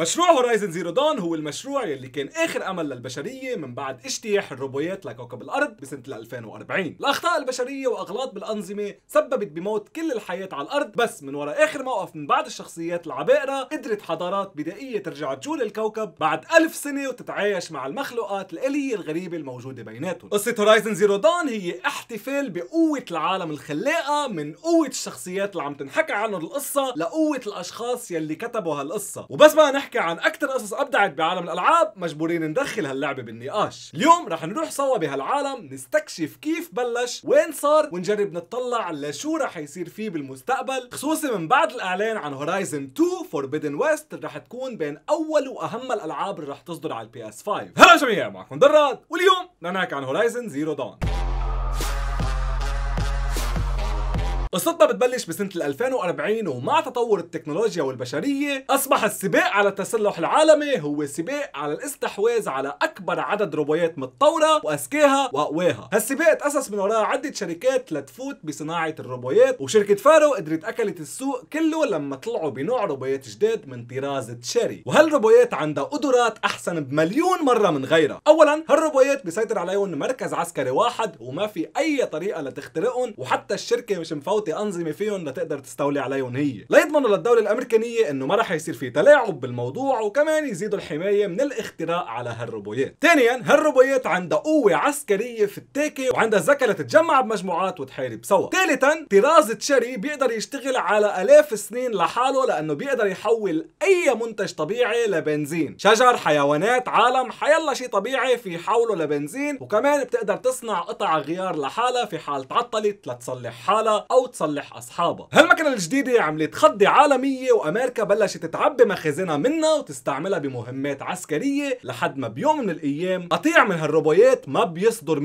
مشروع هورايزن زيرو دون هو المشروع يلي كان اخر امل للبشريه من بعد اجتياح الروبويات لكوكب الارض بسنه 2040 الاخطاء البشريه واغلاط بالانظمه سببت بموت كل الحياه على الارض بس من وراء اخر موقف من بعض الشخصيات العبائره قدرت حضارات بدائيه ترجع تجول الكوكب بعد ألف سنه وتتعايش مع المخلوقات الاليه الغريبه الموجوده بيناتهم قصه هورايزن زيرو دون هي احتفال بقوه العالم الخلاقه من قوه الشخصيات اللي عم تنحكى عنهم القصه لقوه الاشخاص يلي كتبوا هالقصه وبس ما نحكي نحكي عن أكثر قصص أبدعت بعالم الألعاب مجبورين ندخل هاللعبة بالنقاش اليوم رح نروح سوا بهالعالم نستكشف كيف بلش وين صار ونجرب نتطلع لشو رح يصير فيه بالمستقبل خصوصي من بعد الإعلان عن هورايزن 2 فوربيدن ويست رح تكون بين أول وأهم الألعاب اللي رح تصدر على البي اس 5 هلا جميعا معكم دراد واليوم بدنا نحكي عن هورايزن زيرو دون قصتنا بتبلش بسنة 2040 ومع تطور التكنولوجيا والبشرية أصبح السباق على التسلح العالمي هو سباق على الاستحواذ على أكبر عدد روبوتات متطورة وأذكاها وأقواها هالسباق تأسس من وراء عدة شركات لتفوت بصناعة الروبوتات وشركة فارو قدرت أكلت السوق كله لما طلعوا بنوع روبوتات جديد من طراز تشيري وهالروبوتات عندها قدرات أحسن بمليون مرة من غيرها أولا هالروبوتات بيسيطر عليهم مركز عسكري واحد وما في أي طريقة لتخترقهم وحتى الشركة مش مفوتة حاوطي انظمه فيهم لتقدر تستولي عليهم هي ليضمنوا للدوله الامريكانيه انه ما راح يصير في تلاعب بالموضوع وكمان يزيدوا الحمايه من الاختراق على هالروبويات ثانيا هالروبويات عندها قوه عسكريه في التاكي وعندها الذكاء لتتجمع بمجموعات وتحارب سوا ثالثا طراز تشري بيقدر يشتغل على الاف السنين لحاله لانه بيقدر يحول اي منتج طبيعي لبنزين شجر حيوانات عالم حيلا شيء طبيعي في حوله لبنزين وكمان بتقدر تصنع قطع غيار لحالها في حال تعطلت لتصلح حالها او وتصلح اصحابها هالمكنه الجديده عملت خضه عالميه وامريكا بلشت تعبي مخازنها منها وتستعملها بمهمات عسكريه لحد ما بيوم من الايام قطيع من هالروبويات ما بيصدر 100%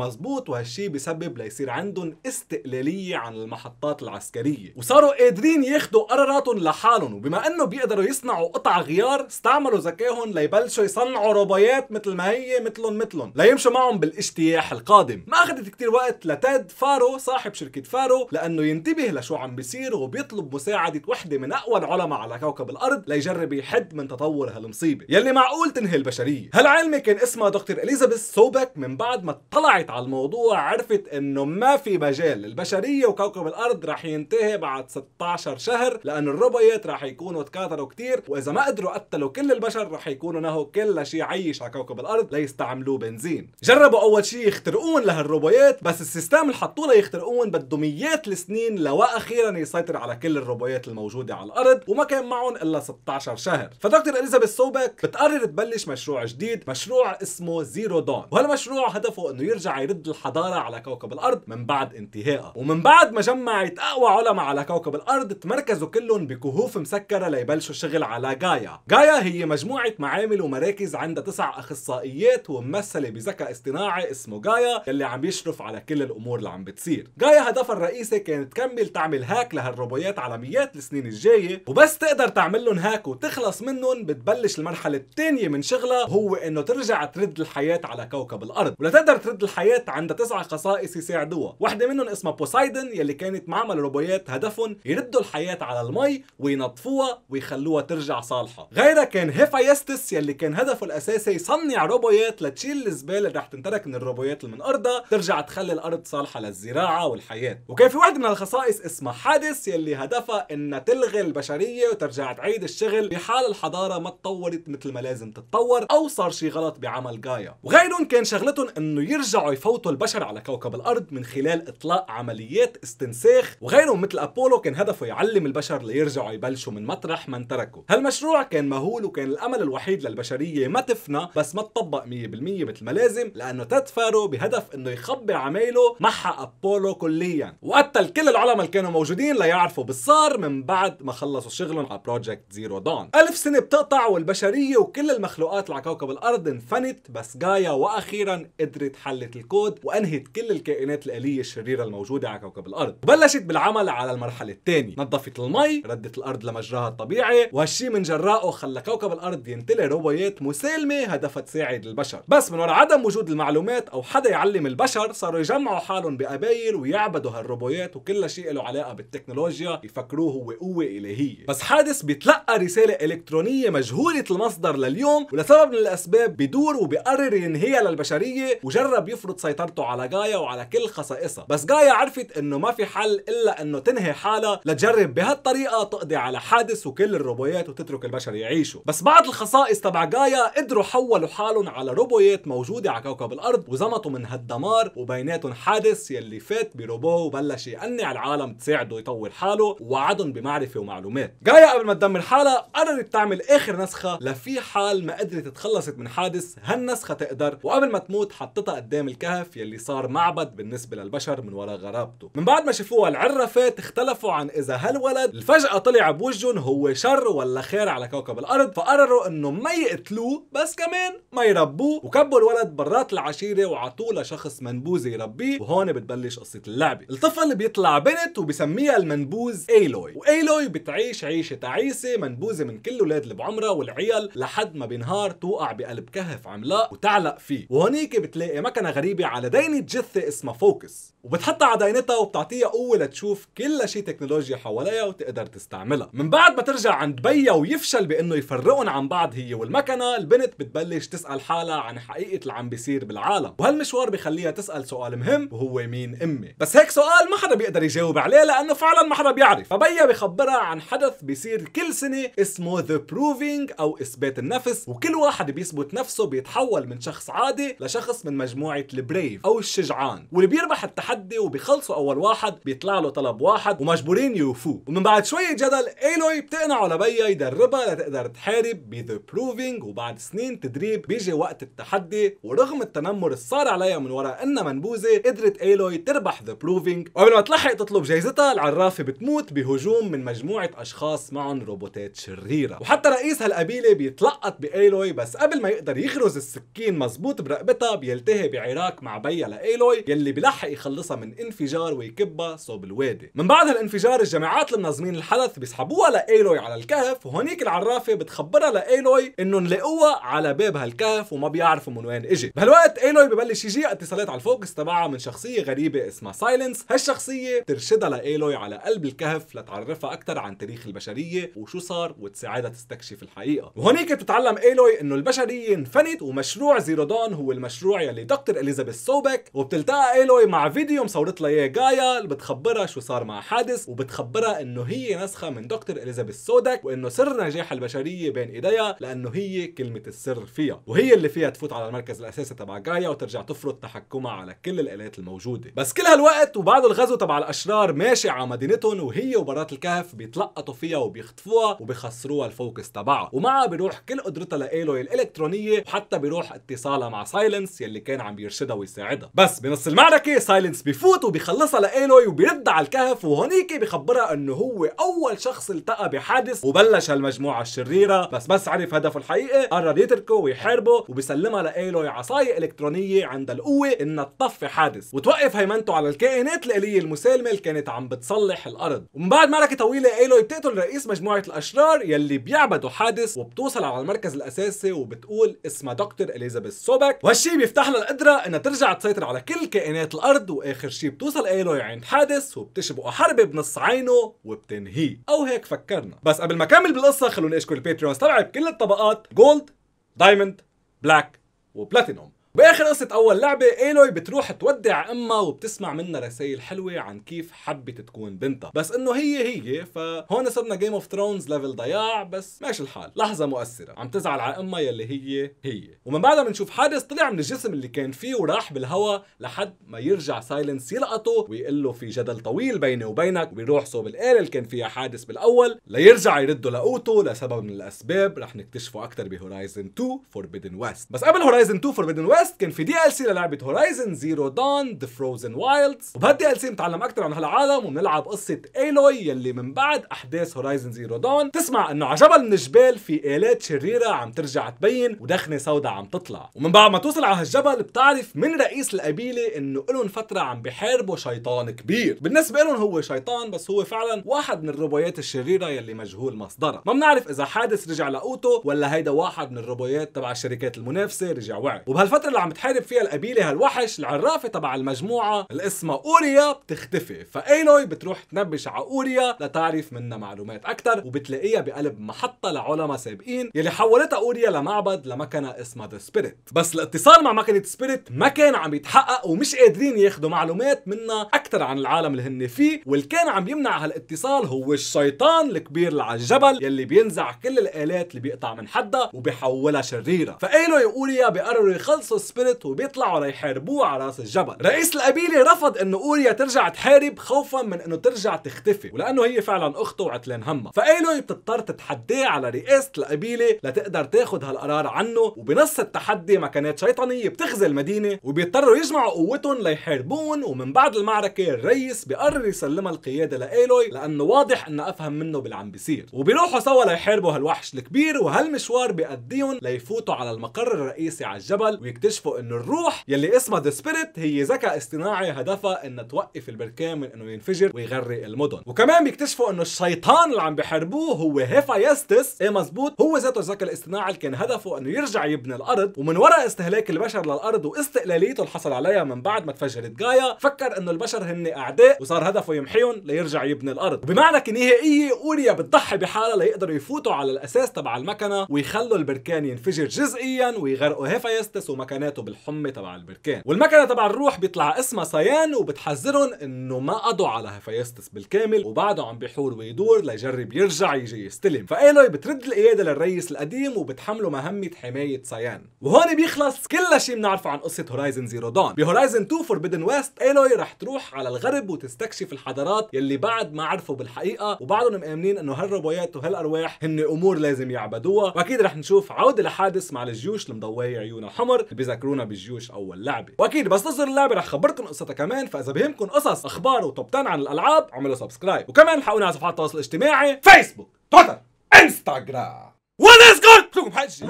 مزبوط وهالشي بسبب ليصير عندهم استقلاليه عن المحطات العسكريه وصاروا قادرين ياخذوا قراراتهم لحالهم وبما انه بيقدروا يصنعوا قطع غيار استعملوا ذكائهم ليبلشوا يصنعوا روبويات مثل ما هي مثلهم مثلهم ليمشوا معهم بالاجتياح القادم ما اخذت كتير وقت لتاد فارو صاحب شركه فارو لانه ينتبه لشو عم بيصير وبيطلب مساعده وحده من اقوى العلماء على كوكب الارض ليجرب يحد من تطور هالمصيبه يلي معقول تنهي البشريه هالعلمه كان اسمها دكتور اليزابيث سوبك من بعد ما اطلعت على الموضوع عرفت انه ما في مجال للبشريه وكوكب الارض رح ينتهي بعد 16 شهر لان الروبويات رح يكونوا تكاثروا كثير واذا ما قدروا قتلوا كل البشر رح يكونوا نهوا كل شيء عيش على كوكب الارض ليستعملوه بنزين جربوا اول شيء يخترقون لهالروبويات بس السيستم اللي حطوه ليخترقون بده ميات ثلاث سنين لواخيرا يسيطر على كل الروبويات الموجوده على الارض وما كان معهم الا 16 شهر فدكتور اليزابيث سوبك بتقرر تبلش مشروع جديد مشروع اسمه زيرو دون وهالمشروع هدفه انه يرجع يرد الحضاره على كوكب الارض من بعد انتهائها ومن بعد ما جمعت اقوى علماء على كوكب الارض تمركزوا كلهم بكهوف مسكره ليبلشوا شغل على جايا جايا هي مجموعه معامل ومراكز عندها تسع اخصائيات وممثله بذكاء اصطناعي اسمه جايا اللي عم يشرف على كل الامور اللي عم بتصير جايا هدفها الرئيسي الحديثه كانت تكمل تعمل هاك لهالروبويات على ميات السنين الجايه وبس تقدر تعمل لهم هاك وتخلص منهم بتبلش المرحله الثانيه من شغلها هو انه ترجع ترد الحياه على كوكب الارض ولتقدر ترد الحياه عندها تسع خصائص يساعدوها واحده منهم اسمها بوسايدن يلي كانت معمل روبويات هدفهم يردوا الحياه على المي وينظفوها ويخلوها ترجع صالحه غيرها كان هيفايستس يلي كان هدفه الاساسي يصنع روبويات لتشيل الزباله اللي رح تنترك من الروبويات اللي من ارضها ترجع تخلي الارض صالحه للزراعه والحياه وكان في واحد من الخصائص اسمها حادث يلي هدفها انها تلغي البشريه وترجع تعيد الشغل بحال الحضاره ما تطورت مثل ما لازم تتطور او صار شي غلط بعمل جايا وغيرهم كان شغلتهم انه يرجعوا يفوتوا البشر على كوكب الارض من خلال اطلاق عمليات استنساخ وغيرهم مثل ابولو كان هدفه يعلم البشر ليرجعوا يبلشوا من مطرح ما انتركوا هالمشروع كان مهول وكان الامل الوحيد للبشريه ما تفنى بس ما تطبق 100% مثل ما لازم لانه تدفارو بهدف انه يخبي عمايله محى ابولو كليا وقت حتى الكل العلماء اللي كانوا موجودين ليعرفوا بالصار من بعد ما خلصوا شغلهم على بروجكت زيرو دون ألف سنة بتقطع والبشرية وكل المخلوقات على كوكب الأرض انفنت بس جايا وأخيرا قدرت حلت الكود وأنهت كل الكائنات الآلية الشريرة الموجودة على كوكب الأرض وبلشت بالعمل على المرحلة الثانية نظفت المي ردت الأرض لمجراها الطبيعي وهالشي من جراءه خلى كوكب الأرض ينتلي روايات مسالمة هدفها تساعد البشر بس من وراء عدم وجود المعلومات أو حدا يعلم البشر صاروا يجمعوا حالهم بقبايل ويعبدوا هالروبوتات الروايات وكل شيء له علاقه بالتكنولوجيا يفكروه هو قوه الهيه بس حادث بيتلقى رساله الكترونيه مجهوله المصدر لليوم ولسبب من الاسباب بدور وبقرر ينهيها للبشريه وجرب يفرض سيطرته على جايا وعلى كل خصائصها بس جايا عرفت انه ما في حل الا انه تنهي حالها لتجرب بهالطريقه تقضي على حادث وكل الروبويات وتترك البشر يعيشوا بس بعض الخصائص تبع جايا قدروا حولوا حالهم على روبويات موجوده على كوكب الارض وزمطوا من هالدمار وبيناتهم حادث يلي فات بروبو وبلش شيء على العالم تساعده يطور حاله وعدهم بمعرفه ومعلومات جايا قبل ما تدمر حالها قررت تعمل اخر نسخه لفي حال ما قدرت تخلصت من حادث هالنسخه تقدر وقبل ما تموت حطتها قدام الكهف يلي صار معبد بالنسبه للبشر من وراء غرابته من بعد ما شافوها العرفات اختلفوا عن اذا هالولد فجاه طلع بوجهن هو شر ولا خير على كوكب الارض فقرروا انه ما يقتلوه بس كمان ما يربوه وكبوا الولد برات العشيره وعطوه لشخص منبوذ يربيه وهون بتبلش قصه اللعبه الطفل الأطفال بيطلع بنت وبسميها المنبوذ ايلوي وايلوي بتعيش عيشة تعيسة منبوزة من كل الأولاد اللي بعمرها والعيال لحد ما بينهار توقع بقلب كهف عملاق وتعلق فيه وهونيك بتلاقي مكنة غريبة على دينة جثة اسمها فوكس وبتحطها على دينتها وبتعطيها قوة لتشوف كل شيء تكنولوجيا حواليها وتقدر تستعملها من بعد ما ترجع عند بيها ويفشل بانه يفرقهم عن بعض هي والمكنة البنت بتبلش تسأل حالها عن حقيقة اللي عم بيصير بالعالم وهالمشوار بخليها تسأل سؤال مهم وهو مين امي بس هيك سؤال ما حدا بيقدر يجاوب عليه لانه فعلا ما حدا بيعرف فبيا بخبرها عن حدث بيصير كل سنه اسمه ذا بروفينج او اثبات النفس وكل واحد بيثبت نفسه بيتحول من شخص عادي لشخص من مجموعه البريف او الشجعان واللي بيربح التحدي وبيخلصوا اول واحد بيطلع له طلب واحد ومجبورين يوفوه ومن بعد شويه جدل ايلوي على لبيا يدربها لتقدر تحارب بذا بروفينج وبعد سنين تدريب بيجي وقت التحدي ورغم التنمر اللي صار عليها من وراء انها منبوذه قدرت ايلوي تربح ذا بروفينج قبل ما تلحق تطلب جايزتها العرافه بتموت بهجوم من مجموعه اشخاص معهم روبوتات شريره وحتى رئيس هالقبيله بيتلقط بايلوي بس قبل ما يقدر يخرز السكين مزبوط برقبتها بيلتهي بعراك مع بيا لايلوي يلي بلحق يخلصها من انفجار ويكبها صوب الوادي من بعد هالانفجار الجماعات المنظمين الحدث بيسحبوها لايلوي على الكهف وهونيك العرافه بتخبرها لايلوي انه نلاقوها على باب هالكهف وما بيعرفوا من وين اجت بهالوقت ايلوي ببلش يجي اتصالات على الفوكس تبعها من شخصيه غريبه اسمها سايلنس هالشخص شخصية ترشدها لإيلوي على قلب الكهف لتعرفها أكثر عن تاريخ البشرية وشو صار وتساعدها تستكشف الحقيقة وهونيك بتتعلم إيلوي إنه البشرية انفنت ومشروع زيرودون هو المشروع يلي دكتور إليزابيث سوبك وبتلتقى إيلوي مع فيديو مصورت لها إياه جايا اللي بتخبرها شو صار مع حادث وبتخبرها إنه هي نسخة من دكتور إليزابيث سودك وإنه سر نجاح البشرية بين إيديها لأنه هي كلمة السر فيها وهي اللي فيها تفوت على المركز الأساسي تبع جايا وترجع تفرض تحكمها على كل الآلات الموجودة بس كل هالوقت وبعد الغزو الغزو تبع الاشرار ماشي على مدينتهم وهي وبرات الكهف بيتلقطوا فيها وبيخطفوها وبيخسروها الفوكس تبعها ومعها بيروح كل قدرتها لإيلوي الالكترونيه وحتى بيروح اتصالها مع سايلنس يلي كان عم بيرشدها ويساعدها بس بنص المعركه سايلنس بيفوت وبيخلصها لإيلوي وبيرد على الكهف وهونيك بخبرها انه هو اول شخص التقى بحادث وبلش هالمجموعه الشريره بس بس عرف هدفه الحقيقي قرر يتركه ويحاربه وبيسلمها لإيلوي عصايه الكترونيه عند القوه انها تطفي حادث وتوقف هيمنته على الكائنات الاليه المسالمه اللي كانت عم بتصلح الارض ومن بعد معركه طويله ايلوي بتقتل رئيس مجموعه الاشرار يلي بيعبدوا حادث وبتوصل على المركز الاساسي وبتقول اسمها دكتور اليزابيث سوبك وهالشي بيفتح لها القدره انها ترجع تسيطر على كل كائنات الارض واخر شي بتوصل ايلوي عند حادث وبتشبقه حرب بنص عينه وبتنهيه او هيك فكرنا بس قبل ما كمل بالقصه خلوني اشكر الباتريونز تبعي بكل الطبقات جولد دايموند بلاك وبلاتينوم باخر قصة أول لعبة إيلوي بتروح تودع أمها وبتسمع منها رسائل حلوة عن كيف حبت تكون بنتها، بس إنه هي هي فهون صرنا جيم اوف ثرونز ليفل ضياع بس ماشي الحال، لحظة مؤثرة، عم تزعل على أمها يلي هي هي، ومن بعدها بنشوف حادث طلع من الجسم اللي كان فيه وراح بالهواء لحد ما يرجع سايلنس يلقطه ويقول له في جدل طويل بيني وبينك وبيروح صوب الآلة اللي كان فيها حادث بالأول ليرجع يرده لقوته لسبب من الأسباب رح نكتشفه أكثر بهورايزن 2 فوربيدن ويست، بس قبل هورايزن 2 فوربيدن ويست كويست كان في دي ال سي للعبه هورايزن زيرو دون ذا فروزن وايلدز وبهالدي ال سي بنتعلم اكثر عن هالعالم وبنلعب قصه ايلوي يلي من بعد احداث هورايزن زيرو دون تسمع انه على جبل من الجبال في الات شريره عم ترجع تبين ودخنه سوداء عم تطلع ومن بعد ما توصل على هالجبل بتعرف من رئيس القبيله انه لهم فتره عم بحاربوا شيطان كبير بالنسبه لهم هو شيطان بس هو فعلا واحد من الروبويات الشريره يلي مجهول مصدرها ما بنعرف اذا حادث رجع لقوته ولا هيدا واحد من الروبويات تبع الشركات المنافسه رجع وعي وبهالفتره اللي عم تحارب فيها القبيله هالوحش العرافه تبع المجموعه اللي اسمها اوريا بتختفي فايلوي بتروح تنبش على اوريا لتعرف منها معلومات اكثر وبتلاقيها بقلب محطه لعلماء سابقين يلي حولتها اوريا لمعبد لمكنه اسمها ذا سبيريت بس الاتصال مع مكنه سبيريت ما كان عم يتحقق ومش قادرين ياخذوا معلومات منها اكثر عن العالم اللي هن فيه واللي كان عم يمنع هالاتصال هو الشيطان الكبير اللي على الجبل يلي بينزع كل الالات اللي بيقطع من حدها وبيحولها شريره فايلوي واوريا بيقرروا يخلصوا السبيريت وبيطلعوا ليحاربوه على راس الجبل رئيس القبيله رفض انه اوريا ترجع تحارب خوفا من انه ترجع تختفي ولانه هي فعلا اخته وعتلان همها فايلون بتضطر تتحداه على رئاسه القبيله لتقدر تاخذ هالقرار عنه وبنص التحدي مكنات شيطانيه بتغزي المدينه وبيضطروا يجمعوا قوتهم ليحاربون ومن بعد المعركه الرئيس بقرر يسلمها القياده لايلوي لانه واضح انه افهم منه باللي عم بيصير وبيروحوا سوا ليحاربوا هالوحش الكبير وهالمشوار بيأديهم ليفوتوا على المقر الرئيسي على الجبل ويكتشفوا بيكتشفوا انه الروح يلي اسمها ذا سبيريت هي ذكاء اصطناعي هدفها انها توقف البركان من انه ينفجر ويغرق المدن وكمان بيكتشفوا انه الشيطان اللي عم بيحاربوه هو هيفايستس ايه مزبوط هو ذاته الذكاء الاصطناعي اللي كان هدفه انه يرجع يبني الارض ومن وراء استهلاك البشر للارض واستقلاليته اللي حصل عليها من بعد ما تفجرت جايا فكر انه البشر هن اعداء وصار هدفه يمحيهم ليرجع يبني الارض وبمعنى كنهائيه اوريا بتضحي بحالها ليقدروا يفوتوا على الاساس تبع المكنه ويخلوا البركان ينفجر جزئيا ويغرقوا هيفايستس ومكان عيناته بالحمى تبع البركان والمكنه تبع الروح بيطلع اسمها سيان وبتحذرهم انه ما قضوا على هفايستس بالكامل وبعده عم بيحور ويدور ليجرب يرجع يجي يستلم فايلوي بترد القياده للرئيس القديم وبتحمله مهمه حمايه سيان وهون بيخلص كل شيء بنعرفه عن قصه هورايزن زيرو دون بهورايزن 2 فوربيدن ويست ايلوي رح تروح على الغرب وتستكشف الحضارات يلي بعد ما عرفوا بالحقيقه وبعدهم مآمنين انه هالروبويات وهالارواح هن امور لازم يعبدوها واكيد رح نشوف عوده لحادث مع الجيوش المضوية عيونها حمر بيذكرونا بالجيوش اول لعبه واكيد بس تصدر اللعبه رح خبركم قصتها كمان فاذا بهمكم قصص اخبار وتوب 10 عن الالعاب اعملوا سبسكرايب وكمان لحقونا على صفحات التواصل الاجتماعي فيسبوك تويتر انستغرام وذيس